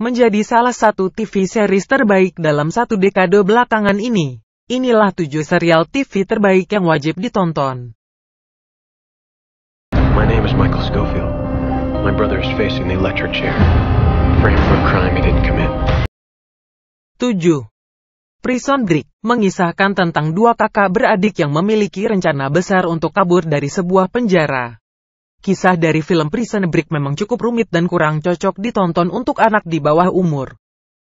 menjadi salah satu TV series terbaik dalam satu dekade belakangan ini. Inilah tujuh serial TV terbaik yang wajib ditonton. My name is Michael Scofield. My brother is facing the electric chair. Framed for a crime he didn't commit. 7. Prison Break mengisahkan tentang dua kakak beradik yang memiliki rencana besar untuk kabur dari sebuah penjara. Kisah dari film Prison Break memang cukup rumit dan kurang cocok ditonton untuk anak di bawah umur.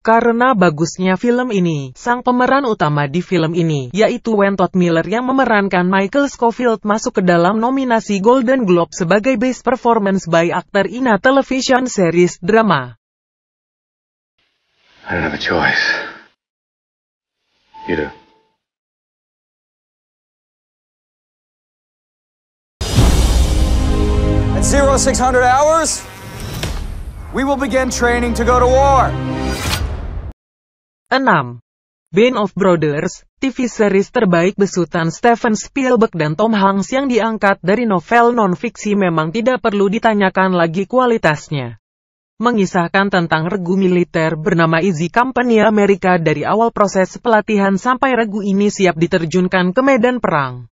Karena bagusnya film ini, sang pemeran utama di film ini, yaitu Wentot Miller yang memerankan Michael Scofield masuk ke dalam nominasi Golden Globe sebagai Best Performance by Actor in a Television Series Drama. I don't have a choice. You do. to 600 hours, we will begin training to go to war. 6. Band of Brothers, TV series terbaik besutan Steven Spielberg dan Tom Hanks yang diangkat dari novel non-fiksi memang tidak perlu ditanyakan lagi kualitasnya. Mengisahkan tentang regu militer bernama Easy Company Amerika dari awal proses pelatihan sampai regu ini siap diterjunkan ke medan perang.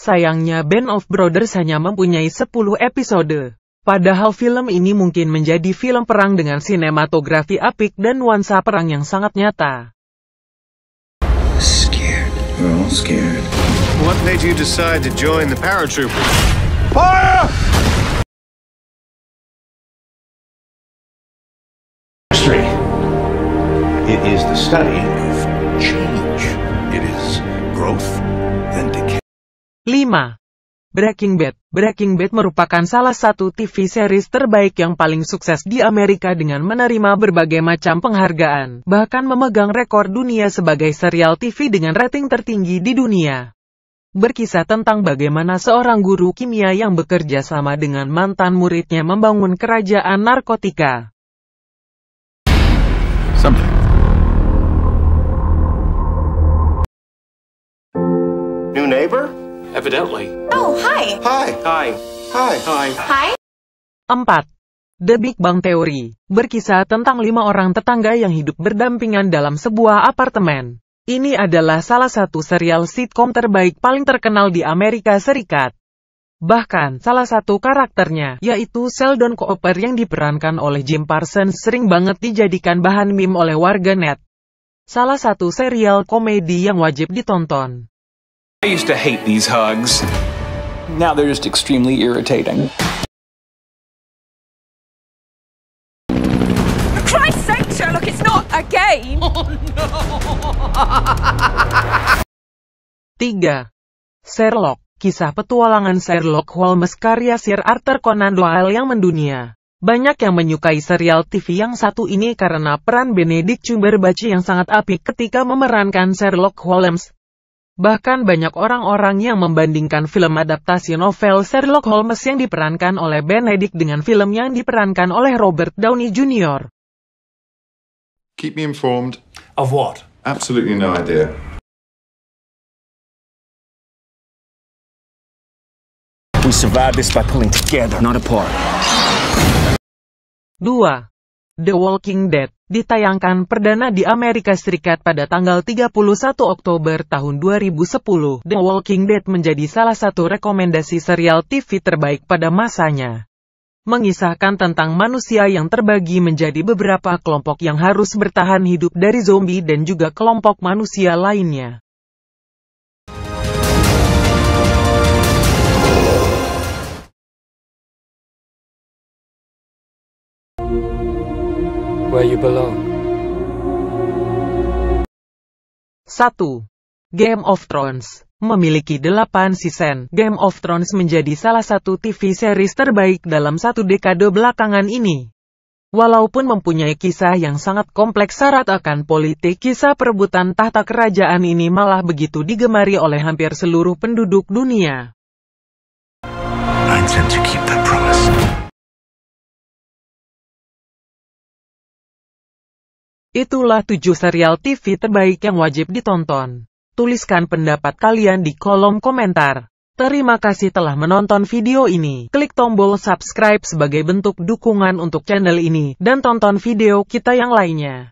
Sayangnya Band of Brothers hanya mempunyai 10 episode. Padahal film ini mungkin menjadi film perang dengan sinematografi apik dan nuansa perang yang sangat nyata. It is the study of change. It is growth. 5. Breaking Bad Breaking Bad merupakan salah satu TV series terbaik yang paling sukses di Amerika dengan menerima berbagai macam penghargaan, bahkan memegang rekor dunia sebagai serial TV dengan rating tertinggi di dunia. Berkisah tentang bagaimana seorang guru kimia yang bekerja sama dengan mantan muridnya membangun kerajaan narkotika. evidently. Oh, hi. Hi. Hi. Hi. Hi. Hi. 4. The Big Bang Theory berkisah tentang lima orang tetangga yang hidup berdampingan dalam sebuah apartemen. Ini adalah salah satu serial sitkom terbaik paling terkenal di Amerika Serikat. Bahkan, salah satu karakternya, yaitu Sheldon Cooper yang diperankan oleh Jim Parsons sering banget dijadikan bahan meme oleh warganet. Salah satu serial komedi yang wajib ditonton. I used to hate these hugs. Now they're just extremely irritating. For Christ's sake, Sherlock, it's not a game! Oh no! 3. Sherlock Kisah petualangan Sherlock Holmes karya Sir Arthur Conan Doyle yang mendunia. Banyak yang menyukai serial TV yang satu ini karena peran Benedict Cumberbatch yang sangat apik ketika memerankan Sherlock Holmes. Bahkan banyak orang-orang yang membandingkan film adaptasi novel Sherlock Holmes yang diperankan oleh Benedict dengan film yang diperankan oleh Robert Downey Jr. Keep me informed. Of what? Absolutely no idea. We survive this by pulling together, not apart. 2. The Walking Dead, ditayangkan perdana di Amerika Serikat pada tanggal 31 Oktober tahun 2010. The Walking Dead menjadi salah satu rekomendasi serial TV terbaik pada masanya. Mengisahkan tentang manusia yang terbagi menjadi beberapa kelompok yang harus bertahan hidup dari zombie dan juga kelompok manusia lainnya. where you belong. 1. Game of Thrones Memiliki delapan season, Game of Thrones menjadi salah satu TV series terbaik dalam satu dekade belakangan ini. Walaupun mempunyai kisah yang sangat kompleks syarat akan politik, kisah perebutan tahta kerajaan ini malah begitu digemari oleh hampir seluruh penduduk dunia. I intend to keep that Itulah tujuh serial TV terbaik yang wajib ditonton. Tuliskan pendapat kalian di kolom komentar. Terima kasih telah menonton video ini. Klik tombol subscribe sebagai bentuk dukungan untuk channel ini, dan tonton video kita yang lainnya.